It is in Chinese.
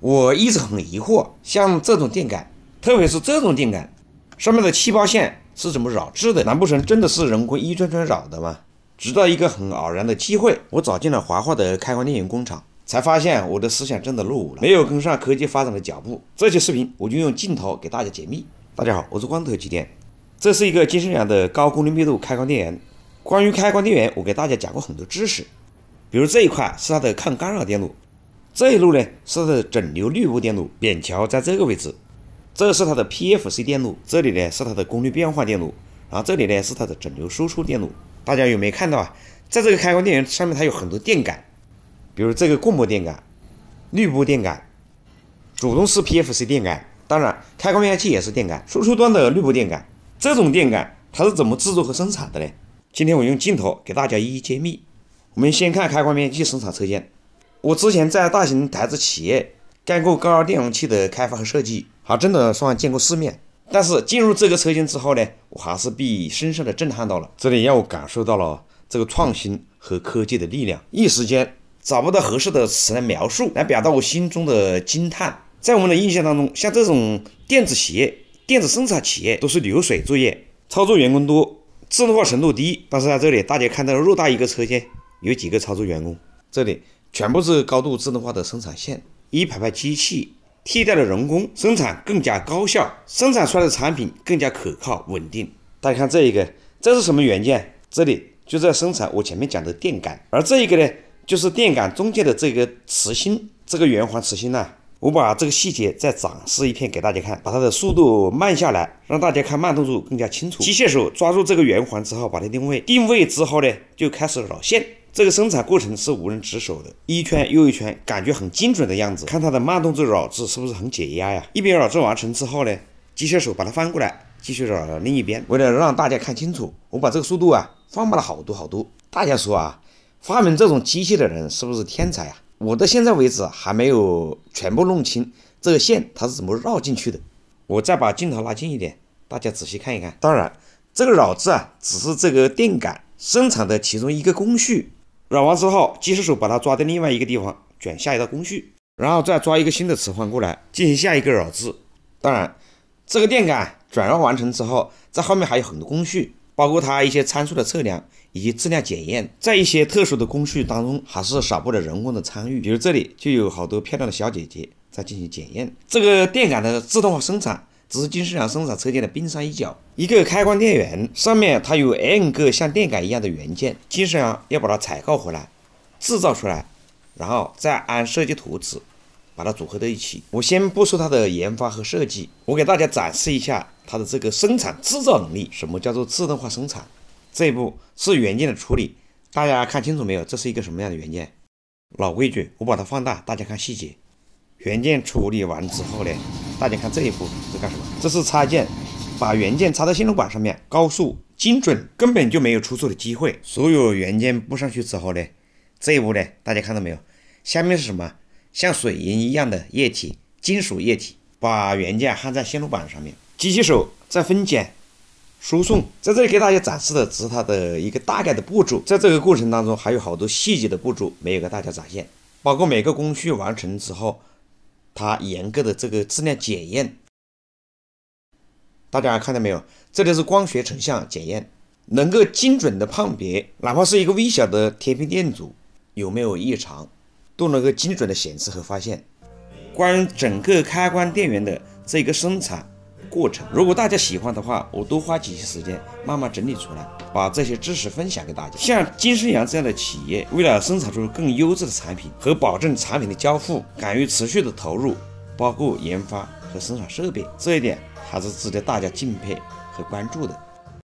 我一直很疑惑，像这种电感，特别是这种电感上面的气泡线是怎么绕制的？难不成真的是人工一圈圈绕的吗？直到一个很偶然的机会，我走进了华化的开关电源工厂，才发现我的思想真的落伍了，没有跟上科技发展的脚步。这期视频我就用镜头给大家解密。大家好，我是光头机电。这是一个金圣阳的高功率密度开关电源。关于开关电源，我给大家讲过很多知识，比如这一块是它的抗干扰电路。这一路呢是它的整流滤波电路，扁桥在这个位置。这是它的 PFC 电路，这里呢是它的功率变化电路，然后这里呢是它的整流输出电路。大家有没有看到啊？在这个开关电源上面，它有很多电感，比如这个共模电感、滤波电感、主动式 PFC 电感。当然，开关变压器也是电感，输出端的滤波电感。这种电感它是怎么制作和生产的呢？今天我用镜头给大家一一揭秘。我们先看开关变压器生产车间。我之前在大型台资企业干过高压电容器的开发和设计，还真的算见过世面。但是进入这个车间之后呢，我还是被深深的震撼到了。这里让我感受到了这个创新和科技的力量。一时间找不到合适的词来描述，来表达我心中的惊叹。在我们的印象当中，像这种电子企业、电子生产企业都是流水作业，操作员工多，自动化程度低。但是在这里，大家看到偌大一个车间，有几个操作员工？这里。全部是高度自动化的生产线，一排排机器替代了人工生产，更加高效，生产出来的产品更加可靠稳定。大家看这一个，这是什么元件？这里就在生产我前面讲的电感，而这一个呢，就是电感中间的这个磁芯，这个圆环磁芯呢，我把这个细节再展示一片给大家看，把它的速度慢下来，让大家看慢动作更加清楚。机械手抓住这个圆环之后，把它定位，定位之后呢，就开始绕线。这个生产过程是无人值守的，一圈又一圈，感觉很精准的样子。看它的慢动作绕制是不是很解压呀？一边绕制完成之后呢，机械手把它翻过来，继续绕另一边。为了让大家看清楚，我把这个速度啊放慢了好多好多。大家说啊，发明这种机器的人是不是天才啊？我到现在为止还没有全部弄清这个线它是怎么绕进去的。我再把镜头拉近一点，大家仔细看一看。当然，这个绕制啊，只是这个电感生产的其中一个工序。绕完之后，机械手把它抓到另外一个地方卷下一道工序，然后再抓一个新的磁环过来进行下一个绕制。当然，这个电感转让完成之后，在后面还有很多工序，包括它一些参数的测量以及质量检验。在一些特殊的工序当中，还是少不了人工的参与，比如这里就有好多漂亮的小姐姐在进行检验。这个电感的自动化生产。只是金士洋生产车间的冰山一角。一个开关电源上面，它有 N 个像电感一样的元件。金士洋要把它采购回来，制造出来，然后再按设计图纸把它组合在一起。我先不说它的研发和设计，我给大家展示一下它的这个生产制造能力。什么叫做自动化生产？这一步是原件的处理，大家看清楚没有？这是一个什么样的原件？老规矩，我把它放大，大家看细节。原件处理完之后呢？大家看这一步是干什么？这是插件，把原件插到线路板上面，高速精准，根本就没有出错的机会。所有原件布上去之后呢，这一步呢，大家看到没有？下面是什么？像水银一样的液体，金属液体，把原件焊在线路板上面。机器手在分拣、输送。在这里给大家展示的只是它的一个大概的步骤，在这个过程当中还有好多细节的步骤没有给大家展现，包括每个工序完成之后。它严格的这个质量检验，大家看到没有？这里是光学成像检验，能够精准的判别，哪怕是一个微小的贴片电阻有没有异常，都能够精准的显示和发现。关于整个开关电源的这个生产。过程，如果大家喜欢的话，我多花几些时间，慢慢整理出来，把这些知识分享给大家。像金生阳这样的企业，为了生产出更优质的产品和保证产品的交付，敢于持续的投入，包括研发和生产设备，这一点还是值得大家敬佩和关注的。